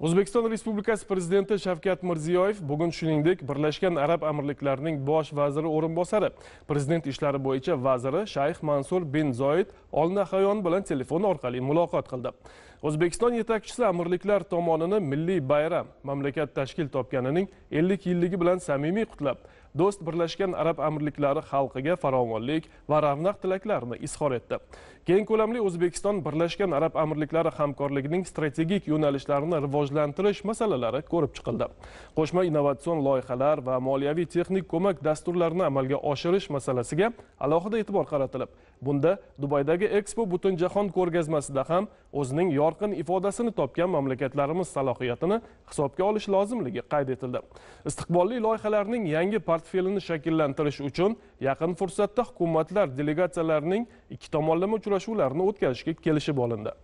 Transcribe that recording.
o'zbekiston respublikasi prezidenti shavkat mirziyoyev bugun shuningdek birlashgan arab amirliklarining bosh vaziri o'rinbosari prezident ishlari bo'yicha vaziri shayx mansur bin zoid ol Hayon bilan telefon orqali muloqot qildi o'zbekiston yetakchisi amirliklar tomonini milliy bayram mamlakat tashkil topganining 50 yilligi bilan samimiy qutlab do'st birlashgan arab amirliklari xalqiga farovonlik va ravnaq tilaklarini izhor etdi keng ko'lamli o'zbekiston birlashgan arab amirliklari hamkorligining strategik yo'nalishlarini rivojlantirish masalalari ko'rib chiqildi qo'shma innovatsion loyihalar va moliyaviy texnik ko'mak dasturlarini amalga oshirish masalasiga alohida e'tibor qaratilib bunda dubaydagi ekspo butunjahon ko'rgazmasida ham o'zining yorqin ifodasini topgan mamlakatlarimiz salohiyatini hisobga olish lozimligi qayd etildi istiqbolli loyihalarning yangi portfelini shakllantirish uchun yaqin fursatda hukumatlar delegatsiyalarining ikki tomonlama uchrashuvlarini o'tkazishga kelishib olindi